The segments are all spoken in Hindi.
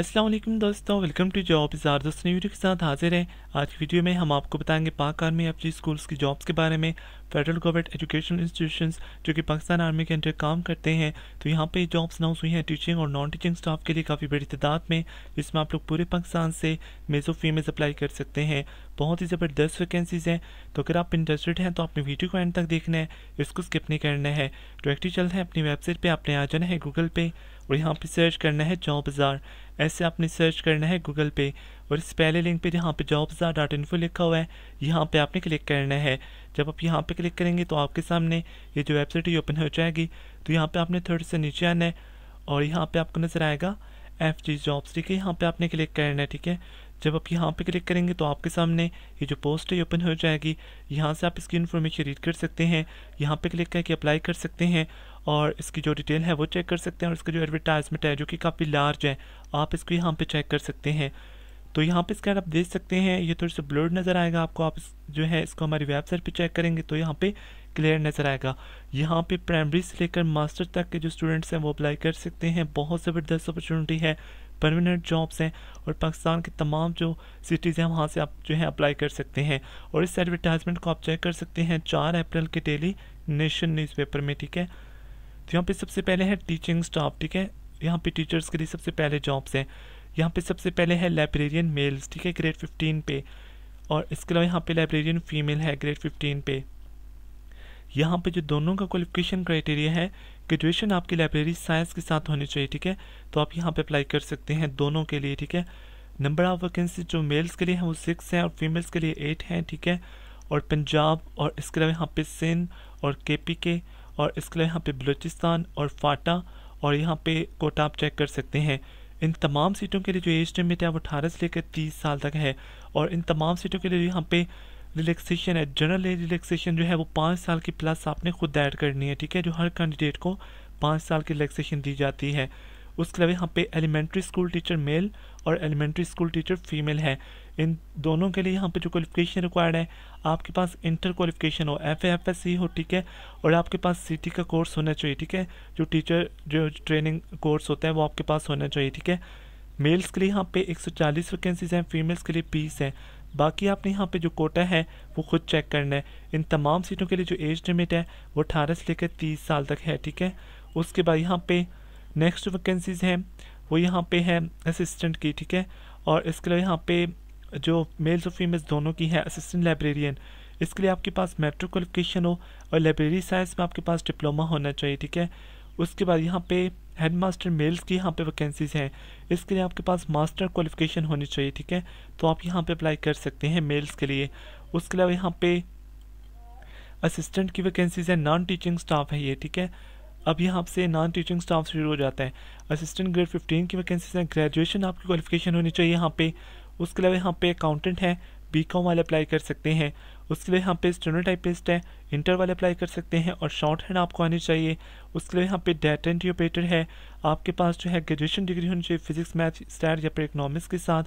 असलम दोस्तों वेलकम टू जॉब इजार दोस्तों ने वीडियो के साथ हाजिर हैं आज की वीडियो में हम आपको बताएंगे पाक आर्मी जी स्कूल्स की जॉब्स के बारे में फेडरल गवर्नमेंट एजुकेशनल इंस्टीट्यूशंस जो कि पाकिस्तान आर्मी के अंडर काम करते हैं तो यहाँ पे जॉब्स अनाउंस हुई हैं टीचिंग और नॉन टीचिंग स्टाफ के लिए काफ़ी बड़ी तादाद में जिसमें आप लोग पूरे पाकिस्तान से मेज़ो फीमेज अप्लाई कर सकते हैं बहुत ही ज़बरदस्त वैकेंसीज़ हैं तो अगर आप इंटरेस्टेड हैं तो आपने वीडियो को एंड तक देखना है इसको स्किप नहीं करना है डायरेक्टली चलना है अपनी वेबसाइट पर आपने आ जाना है गूगल पे और यहाँ पे सर्च करना है जॉब बाज़ार ऐसे आपने सर्च करना है गूगल पे और इस पहले लिंक पे जहाँ पे जॉब बाज़ार डॉट इन्फो लिखा हुआ है यहाँ पे आपने क्लिक करना है जब आप यहाँ पे क्लिक करेंगे तो आपके सामने ये जो वेबसाइट है ओपन हो जाएगी तो यहाँ पर आपने थोड़े से नीचे आना है और यहाँ पर आपको नज़र आएगा एफ जी जॉब्स ठीक है यहाँ पर आपने क्लिक करना है ठीक है जब आप यहाँ पे क्लिक करेंगे तो आपके सामने ये जो पोस्ट है ओपन हो जाएगी यहाँ से आप इसकी इन्फॉर्मेशन रीड कर सकते हैं यहाँ पे क्लिक करके अप्लाई कर सकते हैं और इसकी जो डिटेल है वो चेक कर सकते हैं और इसका जो एडवर्टाइजमेंट है जो कि काफ़ी लार्ज है आप इसको यहाँ पे चेक कर सकते हैं तो यहाँ पे इसका आप देख सकते हैं ये थोड़ा सा ब्लर्ड नज़र आएगा आपको आप जो है इसको हमारी वेबसाइट पे चेक करेंगे तो यहाँ पे क्लियर नज़र आएगा यहाँ पे प्राइमरी से लेकर मास्टर तक के जो स्टूडेंट्स हैं वो अप्लाई कर सकते हैं बहुत ज़बरदस्त अपॉर्चुनिटी है परमानेंट जॉब्स हैं और पाकिस्तान के तमाम जो सिटीज़ हैं वहाँ से आप जो है अप्लाई कर सकते हैं और इस एडवर्टाइजमेंट को आप चेक कर सकते हैं चार अप्रैल के डेली नेशन न्यूज़पेपर में ठीक है तो यहाँ पे सबसे पहले है टीचिंग स्टाफ ठीक है यहाँ पे टीचर्स के लिए सबसे पहले जॉब्स हैं यहाँ पे सबसे पहले है लाइब्रेरियन मेल्स ठीक है ग्रेड फिफ्टीन पे और इसके अलावा यहाँ पे लाइब्रेरियन फीमेल है ग्रेड फिफ्टीन पे यहाँ पे जो दोनों का क्वालिफिकेशन क्राइटेरिया है ग्रेजुएशन आपकी लाइब्रेरी साइंस के साथ होनी चाहिए ठीक है तो आप यहाँ पे अप्लाई कर सकते हैं दोनों के लिए ठीक है नंबर ऑफ वैकेंसी जो मेल्स के लिए हैं वो सिक्स हैं और फीमेल्स के लिए एट हैं ठीक है और पंजाब और इसके अलावा यहाँ पे सिंध और के पी के और इसके लिए यहाँ पे बलूचिस्तान और फाटा और यहाँ पे कोटा आप चेक कर सकते हैं इन तमाम सीटों के लिए जो एज लिमिट है वो अठारह से लेकर तीस साल तक है और इन तमाम सीटों के लिए यहाँ पे रिलैक्सेशन है जनरल एज रिलैक्सेशन जो है वो पाँच साल की प्लस आपने खुद ऐड करनी है ठीक है जो हर कैंडिडेट को पाँच साल की रिलैक्सेशन दी जाती है उसके अलावा यहाँ पे एलिमेंट्री स्कूल टीचर मेल और एलिमेंट्री स्कूल टीचर फीमेल है इन दोनों के लिए यहाँ पे जो क्वालिफिकेशन रिक्वायर्ड है आपके पास इंटर क्वालिफिकेशन हो एफ एफ एस सी हो ठीक है और आपके पास सी टी का कोर्स होना चाहिए ठीक है जो टीचर जो ट्रेनिंग कोर्स होता है वो आपके पास होना चाहिए ठीक है मेल्स के लिए यहाँ पे 140 वैकेंसीज़ हैं फीमेल्स के लिए 20 हैं बाकी आपने यहाँ पे जो कोटा है वो खुद चेक करना है इन तमाम सीटों के लिए जो एज लिमिट है वो अठारह से लेकर तीस साल तक है ठीक है उसके बाद यहाँ पे नेक्स्ट वैकेंसीज़ हैं वो यहाँ पे है असिस्टेंट की ठीक है और इसके अलावा यहाँ पे जो मेल्स और फीमेल्स दोनों की है असिस्टेंट लाइब्रेरियन इसके लिए आपके पास मेट्रिक क्वालिफिकेशन हो और लाइब्रेरी साइंस में आपके पास डिप्लोमा होना चाहिए ठीक है उसके बाद यहाँ पे हेड मास्टर मेल्स की यहाँ पे वैकेंसीज हैं इसके लिए आपके पास मास्टर क्वालिफिकेशन होनी चाहिए ठीक है तो आप यहाँ पे अप्लाई कर सकते हैं मेल्स के लिए उसके अलावा यहाँ पे असिस्टेंट की वैकेंसीज है नॉन टीचिंग स्टाफ है ये ठीक है अब यहाँ से नॉन टीचिंग स्टाफ शुरू हो जाता है असिस्टेंट ग्रेड फिफ्टीन की वैकेंसीज हैं ग्रेजुएशन आपकी क्वालिफिकेशन होनी चाहिए यहाँ पर उसके अलावा यहाँ पे अकाउंटेंट हैं बी कॉम वाले अप्लाई कर सकते हैं उसके लिए यहाँ पे स्टूडेंट टाइपिस्ट है इंटर वाले अप्लाई कर सकते हैं और शॉर्ट हैंड आपको आनी चाहिए उसके लिए यहाँ पे डेटा एंट्री ऑपरेटर है आपके पास जो है ग्रेजुएशन डिग्री होनी चाहिए फिजिक्स मैथ स्टैट या फिर इकनॉमिक्स के साथ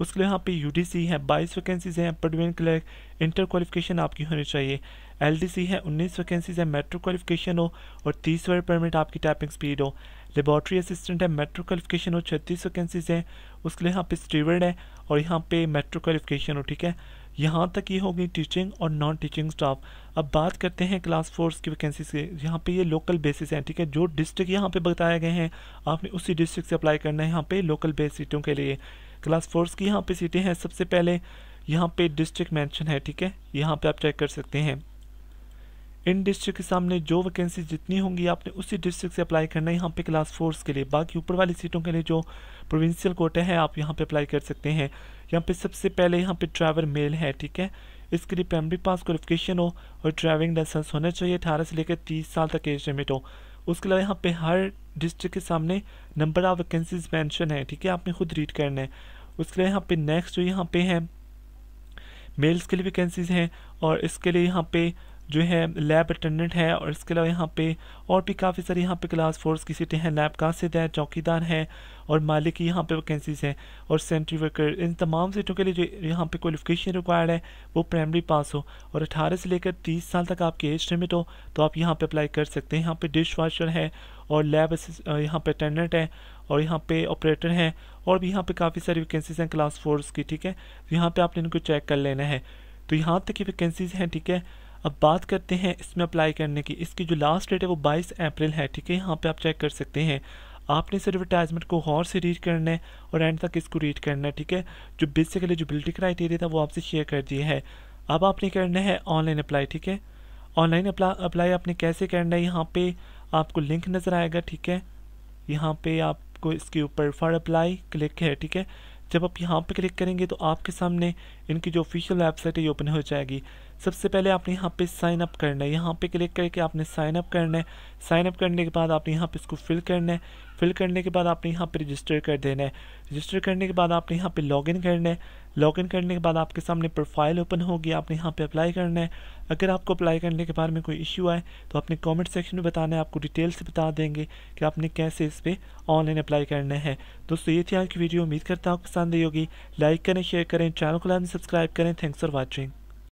उसके लिए यहाँ पे यू है बाईस वैकेंसीज़ हैं पडवेन क्लर्क इंटर क्वालिफिकेशन आपकी होनी चाहिए एल है उन्नीस वैकेंसीज़ है मेट्रो क्वालिफिकेशन हो और तीस वर्ड परमिट आपकी टाइपिंग स्पीड हो लेबॉट्री असिस्टेंट है मेट्रो क्वालिफिकेशन हो छत्तीस वैकेंसीज हैं उसके लिए यहाँ पे स्टीवर्ड है और यहाँ पे मेट्रो क्वालिफिकेशन हो ठीक है यहाँ तक ये होगी टीचिंग और नॉन टीचिंग स्टाफ अब बात करते हैं क्लास फोर्स की वैकेंसीज के यहाँ पे ये लोकल बेसिस हैं ठीक है जो डिस्ट्रिक्ट यहाँ पे बताए गए हैं आपने उसी डिस्ट्रिक्ट से अप्लाई करना है यहाँ पे लोकल बेस सीटों के लिए क्लास फोर्स की यहाँ पे सीटें हैं सबसे पहले यहाँ पे डिस्ट्रिक्ट मैंशन है ठीक है यहाँ पे आप चेक कर सकते हैं इन डिस्ट्रिक्ट के सामने जो वैकेंसी जितनी होंगी आपने उसी डिस्ट्रिक्ट से अप्लाई करना है यहाँ पे क्लास फोर्स के लिए बाकी ऊपर वाली सीटों के लिए जो प्रोविंशियल कोटे हैं आप यहाँ पे अप्लाई कर सकते हैं यहाँ पे सबसे पहले यहाँ पे ड्राइवर मेल है ठीक है इसके लिए प्राइमरी पास क्वालिफिकेशन हो और ड्राइविंग लाइसेंस होना चाहिए अठारह से लेकर तीस साल तक एज लिमिट हो उसके अलावा यहाँ पे हर डिस्ट्रिक्ट के सामने नंबर ऑफ वैकेंसीज मैंशन है ठीक है आपने खुद रीड करना है उसके लिए यहाँ पर नेक्स्ट जो यहाँ पे है मेल्स के लिए वैकेंसीज हैं और इसके लिए यहाँ पर जो है लैब अटेंडेंट है और इसके अलावा यहाँ पे और भी काफ़ी सारी यहाँ पे क्लास फोर्स की सीटें हैं लैब कासिद है चौकीदार है और मालिक की यहाँ पे वैकेंसीज हैं और सेंट्री वर्कर इन तमाम सीटों के लिए जो यहाँ पे क्वालिफिकेशन रिक्वायर्ड है वो प्राइमरी पास हो और अठारह से लेकर तीस साल तक आपकी एज लिमिट हो तो आप यहाँ पर अप्लाई कर सकते हैं यहाँ पर डिश वाशर है और लैब यहाँ पर अटेंडेंट है और यहाँ पे ऑपरेटर हैं और भी यहाँ पर काफ़ी सारी वैकेंसीज हैं क्लास फोर्स की ठीक है यहाँ पर आपने इनको चेक कर लेना है तो यहाँ तक की वैकेंसीज हैं ठीक है अब बात करते हैं इसमें अप्लाई करने की इसकी जो लास्ट डेट है वो 22 अप्रैल है ठीक है यहाँ पे आप चेक कर सकते हैं आपने इस एडवर्टाइजमेंट को गौर से रीड करना है और एंड तक इसको रीड करना है ठीक है जो बेसिक एलिजिबिलिटी क्राइटेरिया था वो आपसे शेयर कर दिया है अब आपने करना है ऑनलाइन अप्लाई ठीक है ऑनलाइन अप्लाई आपने कैसे करना है यहाँ पे आपको लिंक नज़र आएगा ठीक है यहाँ पे आपको इसके ऊपर फॉर अप्लाई क्लिक है ठीक है जब आप यहाँ पे क्लिक करेंगे तो आपके सामने इनकी जो ऑफिशियल वेबसाइट है ये ओपन हो जाएगी सबसे पहले आपने यहाँ पे साइन अप करना है यहाँ पे क्लिक करके आपने साइन अप करना है साइन अप करने के बाद आपने यहाँ पे इसको फिल करना है फिल करने के बाद आपने यहाँ पे रजिस्टर कर देना है रजिस्टर करने के बाद आपने यहाँ पे लॉगिन करना है लॉगिन करने के बाद आपके सामने प्रोफाइल ओपन होगी आपने यहाँ पे अप्लाई करना है अगर आपको अप्लाई करने के बारे में कोई इश्यू आए तो आपने कमेंट सेक्शन में बताना है आपको डिटेल से बता देंगे कि आपने कैसे इस पर ऑनलाइन अप्लाई करना है दोस्तों ये थी आज की वीडियो उम्मीद करता हूँ पसंद आई होगी लाइक करें शेयर करें चैनल को लाइन सब्सक्राइब करें थैंक्स फॉर वॉचिंग